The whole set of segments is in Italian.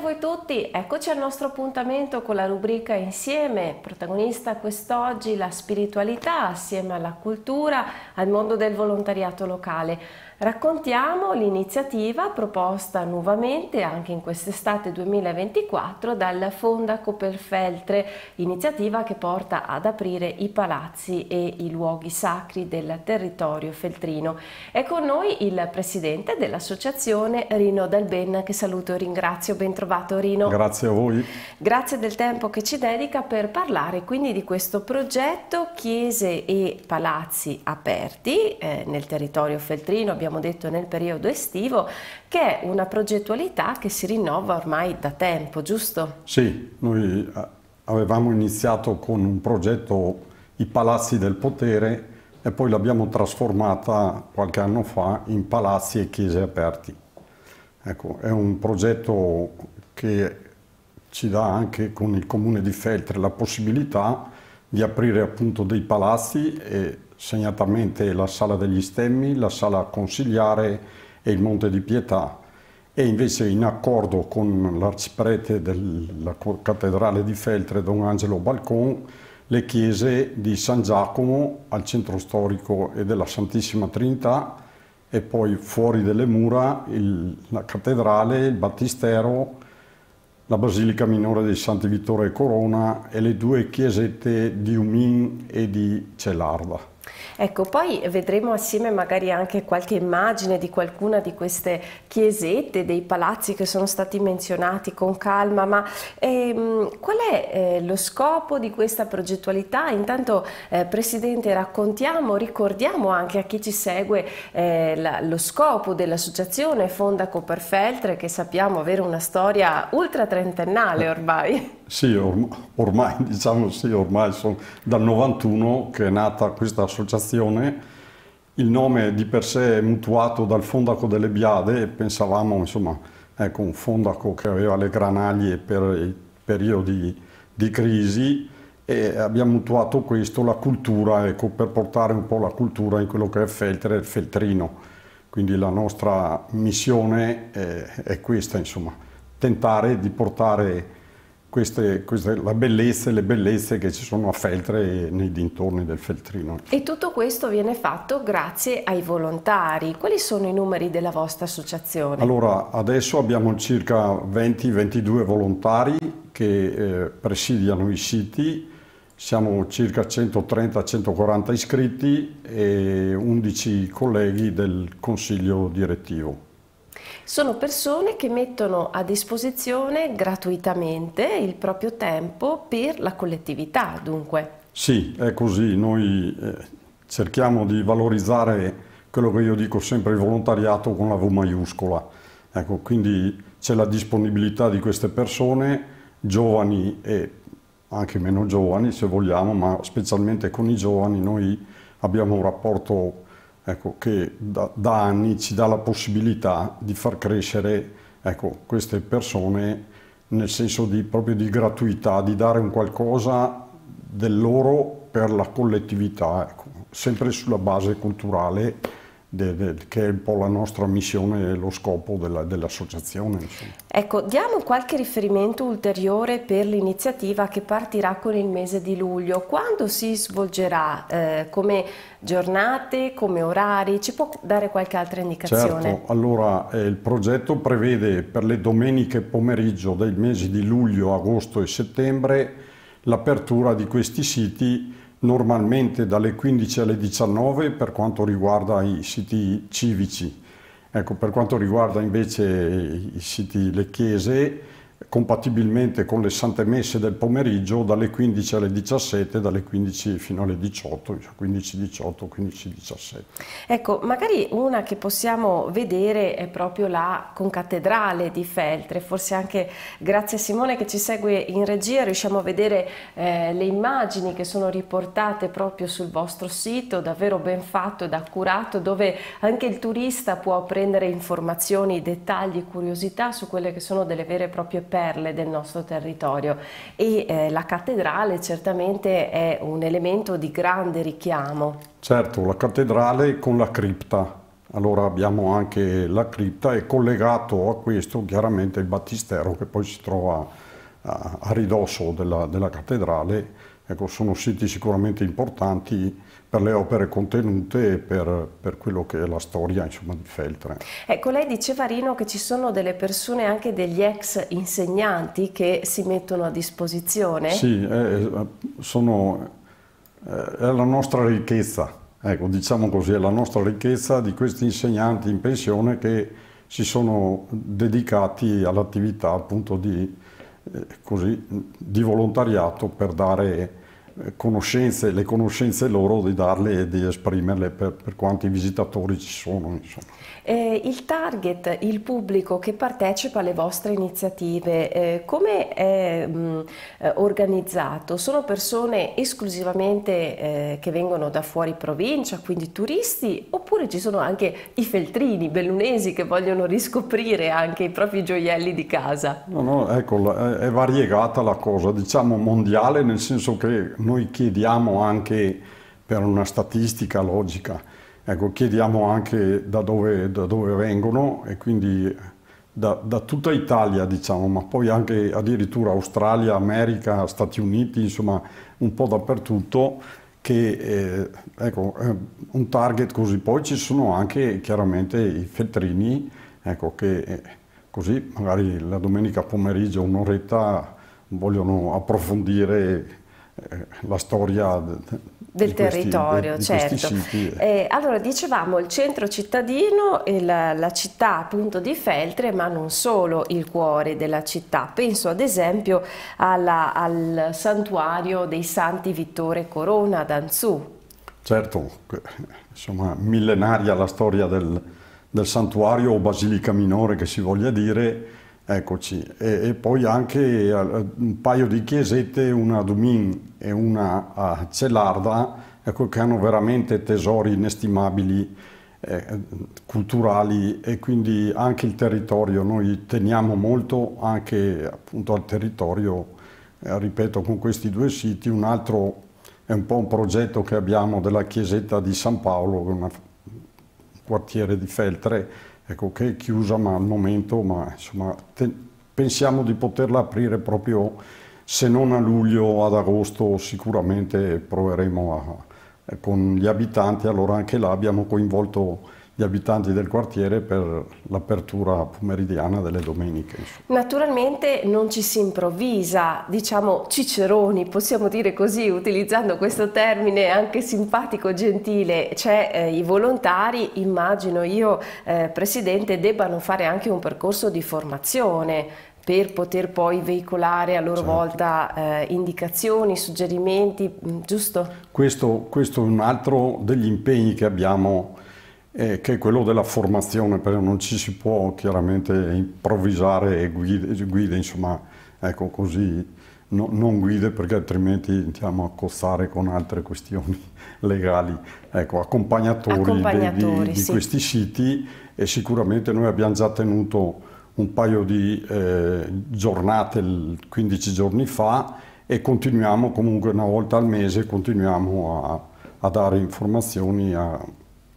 voi tutti, eccoci al nostro appuntamento con la rubrica Insieme, protagonista quest'oggi la spiritualità assieme alla cultura, al mondo del volontariato locale. Raccontiamo l'iniziativa proposta nuovamente anche in quest'estate 2024 dalla Fonda Copperfeltre, iniziativa che porta ad aprire i palazzi e i luoghi sacri del territorio feltrino. È con noi il presidente dell'associazione Rino Dalben che saluto e ringrazio. Ben trovato Rino. Grazie a voi. Grazie del tempo che ci dedica per parlare quindi di questo progetto Chiese e Palazzi Aperti eh, nel territorio feltrino. Abbiamo abbiamo detto nel periodo estivo, che è una progettualità che si rinnova ormai da tempo, giusto? Sì, noi eh, avevamo iniziato con un progetto I Palazzi del Potere e poi l'abbiamo trasformata qualche anno fa in Palazzi e Chiese Aperti. Ecco, è un progetto che ci dà anche con il comune di Feltre la possibilità di aprire appunto dei palazzi e segnatamente la Sala degli Stemmi, la Sala Consigliare e il Monte di Pietà e invece in accordo con l'arciprete della cattedrale di Feltre, Don Angelo Balcon, le chiese di San Giacomo al centro storico e della Santissima Trinità e poi fuori delle mura il, la cattedrale, il battistero, la basilica minore dei Santi Vittore e Corona e le due chiesette di Umin e di Celarda. Ecco, poi vedremo assieme magari anche qualche immagine di qualcuna di queste chiesette, dei palazzi che sono stati menzionati con calma, ma ehm, qual è eh, lo scopo di questa progettualità? Intanto, eh, Presidente, raccontiamo, ricordiamo anche a chi ci segue eh, la, lo scopo dell'associazione Fonda Copperfeltre, che sappiamo avere una storia ultra trentennale ormai. Sì, ormai, ormai, diciamo sì, ormai sono dal 91 che è nata questa associazione. Il nome di per sé è mutuato dal Fondaco delle Biade e pensavamo, insomma, ecco, un fondaco che aveva le granaglie per i periodi di crisi e abbiamo mutuato questo, la cultura, ecco, per portare un po' la cultura in quello che è Feltre e il Feltrino. Quindi la nostra missione è, è questa, insomma, tentare di portare queste, queste, la bellezza e le bellezze che ci sono a Feltre e nei dintorni del Feltrino. E tutto questo viene fatto grazie ai volontari. Quali sono i numeri della vostra associazione? Allora, adesso abbiamo circa 20-22 volontari che eh, presidiano i siti, siamo circa 130-140 iscritti e 11 colleghi del consiglio direttivo. Sono persone che mettono a disposizione gratuitamente il proprio tempo per la collettività, dunque. Sì, è così. Noi eh, cerchiamo di valorizzare quello che io dico sempre, il volontariato con la V maiuscola. Ecco, quindi c'è la disponibilità di queste persone, giovani e anche meno giovani se vogliamo, ma specialmente con i giovani noi abbiamo un rapporto ecco, che da, da, anni ci dà la possibilità di far crescere ecco, queste persone nel senso di, proprio di gratuità, di dare un qualcosa del loro per la collettività, ecco, sempre sulla base culturale che è un po' la nostra missione e lo scopo dell'associazione. Dell ecco, diamo qualche riferimento ulteriore per l'iniziativa che partirà con il mese di luglio. Quando si svolgerà? Eh, come giornate, come orari? Ci può dare qualche altra indicazione? Certo, allora eh, il progetto prevede per le domeniche pomeriggio dei mesi di luglio, agosto e settembre l'apertura di questi siti normalmente dalle 15 alle 19 per quanto riguarda i siti civici. Ecco, per quanto riguarda invece i siti le chiese, compatibilmente con le sante messe del pomeriggio dalle 15 alle 17, dalle 15 fino alle 18, 15-18, 15-17. Ecco, magari una che possiamo vedere è proprio la concattedrale di Feltre, forse anche grazie a Simone che ci segue in regia riusciamo a vedere eh, le immagini che sono riportate proprio sul vostro sito, davvero ben fatto ed accurato, dove anche il turista può prendere informazioni, dettagli, curiosità su quelle che sono delle vere e proprie perle perle del nostro territorio e eh, la cattedrale certamente è un elemento di grande richiamo. Certo, la cattedrale con la cripta. Allora abbiamo anche la cripta e collegato a questo chiaramente il battistero che poi si trova a, a ridosso della, della cattedrale. Ecco, sono siti sicuramente importanti per le opere contenute e per, per, quello che è la storia insomma, di Feltre. Ecco, lei diceva Rino che ci sono delle persone, anche degli ex insegnanti, che si mettono a disposizione? Sì, eh, eh sono, eh, è la nostra ricchezza, ecco, diciamo così, è la nostra ricchezza di questi insegnanti in pensione che si sono dedicati all'attività appunto di, eh, così, di volontariato per dare conoscenze, le conoscenze loro di darle e di esprimerle per, per quanti visitatori ci sono. Eh, il target, il pubblico che partecipa alle vostre iniziative, eh, come è mh, mm, eh, organizzato? Sono persone esclusivamente eh, che vengono da fuori provincia, quindi turisti, oppure ci sono anche i feltrini bellunesi che vogliono riscoprire anche i propri gioielli di casa? No, no, ecco, è variegata la cosa, diciamo mondiale nel senso che noi chiediamo anche per una statistica logica, ecco, chiediamo anche da dove, da dove vengono e quindi da, da, tutta Italia, diciamo, ma poi anche addirittura Australia, America, Stati Uniti, insomma, un po' dappertutto, che eh, ecco, eh, un target così. Poi ci sono anche chiaramente i feltrini, ecco, che eh, così magari la domenica pomeriggio un'oretta vogliono approfondire eh, la storia del territorio, questi, certo. Siti. Eh, allora dicevamo il centro cittadino e la, la, città appunto di Feltre, ma non solo il cuore della città. Penso ad esempio alla, al santuario dei Santi Vittore Corona ad Anzù. Certo, insomma millenaria la storia del, del santuario o basilica minore che si voglia dire, Eccoci, e, e, poi anche eh, un paio di chiesette, una Dumin e una a Celarda, ecco, che hanno veramente tesori inestimabili eh, culturali e quindi anche il territorio, noi teniamo molto anche appunto al territorio, eh, ripeto, con questi due siti, un altro è un po' un progetto che abbiamo della chiesetta di San Paolo, un quartiere di Feltre, ecco, che è chiusa ma al momento, ma insomma, te, pensiamo di poterla aprire proprio, se non a luglio, ad agosto sicuramente proveremo a, con gli abitanti, allora anche là abbiamo coinvolto gli abitanti del quartiere per l'apertura pomeridiana delle domeniche. Naturalmente non ci si improvvisa, diciamo ciceroni, possiamo dire così, utilizzando questo termine anche simpatico, gentile, cioè eh, i volontari, immagino io, eh, Presidente, debbano fare anche un percorso di formazione per poter poi veicolare a loro certo. volta eh, indicazioni, suggerimenti, mm, giusto? Questo, questo, è un altro degli impegni che abbiamo eh, che è quello della formazione, perché non ci si può chiaramente improvvisare e guide, guide insomma, ecco così, no, non guide perché altrimenti andiamo a cozzare con altre questioni legali. Ecco, accompagnatori, accompagnatori di, di, sì. di, questi siti e sicuramente noi abbiamo già tenuto un paio di eh, giornate 15 giorni fa e continuiamo comunque una volta al mese continuiamo a, a dare informazioni a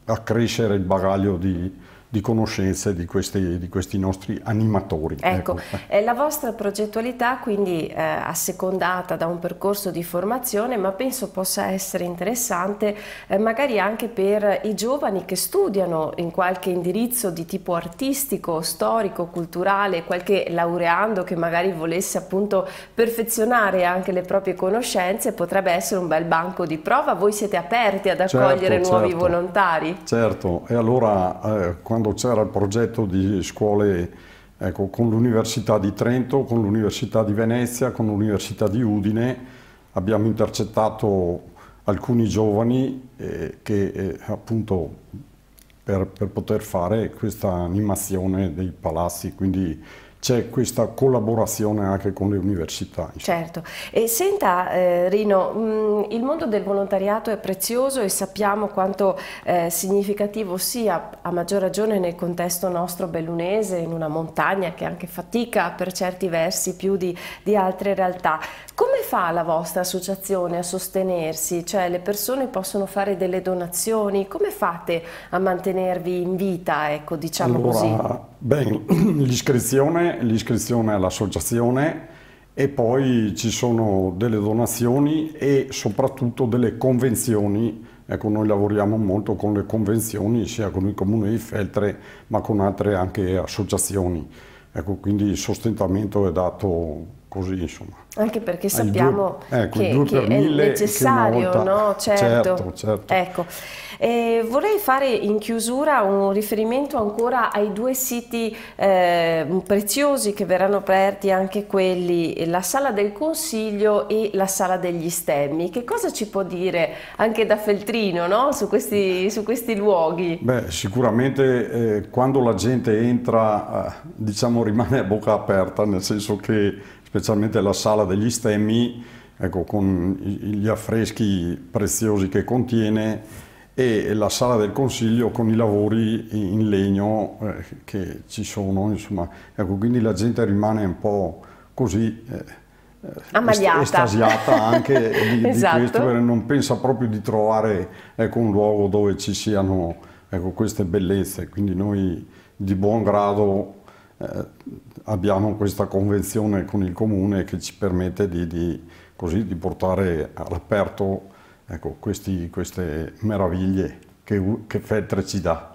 accrescere il bagaglio di, di conoscenze di questi, di questi nostri animatori. Ecco, ecco. la vostra progettualità quindi eh, assecondata da un percorso di formazione, ma penso possa essere interessante eh, magari anche per i giovani che studiano in qualche indirizzo di tipo artistico, storico, culturale, qualche laureando che magari volesse appunto perfezionare anche le proprie conoscenze, potrebbe essere un bel banco di prova. Voi siete aperti ad certo, accogliere certo, nuovi certo. volontari? Certo, e allora eh, quando quando c'era il progetto di scuole ecco, con l'Università di Trento, con l'Università di Venezia, con l'Università di Udine, abbiamo intercettato alcuni giovani eh, che eh, appunto per, per poter fare questa animazione dei palazzi, quindi c'è questa collaborazione anche con le università. Insomma. Certo, e senta eh, Rino, mh, mm, il mondo del volontariato è prezioso e sappiamo quanto eh, significativo sia, a maggior ragione nel contesto nostro bellunese, in una montagna che anche fatica per certi versi più di, di altre realtà. Come fa la vostra associazione a sostenersi? Cioè le persone possono fare delle donazioni, come fate a mantenervi in vita, ecco, diciamo allora, così? l'iscrizione, l'iscrizione all'associazione e poi ci sono delle donazioni e soprattutto delle convenzioni. Ecco, noi lavoriamo molto con le convenzioni sia con il comune di Feltre ma con altre anche associazioni. Ecco, quindi il sostentamento è dato così insomma. Anche perché sappiamo due, ecco, che, che è necessario, che no? Certo. certo, certo. Ecco. Eh, vorrei fare in chiusura un riferimento ancora ai due siti eh, preziosi che verranno aperti, anche quelli, la Sala del Consiglio e la Sala degli Stemmi. Che cosa ci può dire anche da Feltrino no? su, questi, su, questi, luoghi? Beh, sicuramente eh, quando la gente entra, eh, diciamo, rimane a bocca aperta, nel senso che specialmente la sala degli stemmi, ecco, con gli affreschi preziosi che contiene e la sala del consiglio con i lavori in legno eh, che ci sono, insomma, ecco, quindi la gente rimane un po' così eh, eh estasiata anche di, esatto. di questo, non pensa proprio di trovare ecco, un luogo dove ci siano ecco, queste bellezze, quindi noi di buon grado eh, abbiamo questa convenzione con il comune che ci permette di, di, così, di portare all'aperto ecco, queste meraviglie che, che Feltre ci dà.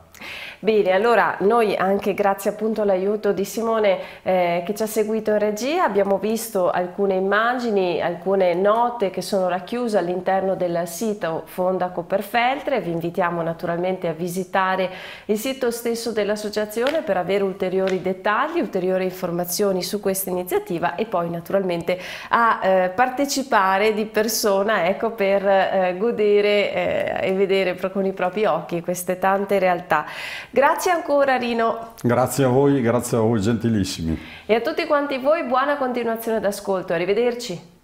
Bene, allora noi anche grazie appunto all'aiuto di Simone eh, che ci ha seguito in regia abbiamo visto alcune immagini, alcune note che sono racchiuse all'interno del sito Fonda Copperfeltre, vi invitiamo naturalmente a visitare il sito stesso dell'associazione per avere ulteriori dettagli, ulteriori informazioni su questa iniziativa e poi naturalmente a eh, partecipare di persona ecco, per eh, godere eh, e vedere con i propri occhi queste tante realtà. Grazie ancora Rino. Grazie a voi, grazie a voi gentilissimi. E a tutti quanti voi buona continuazione d'ascolto, arrivederci.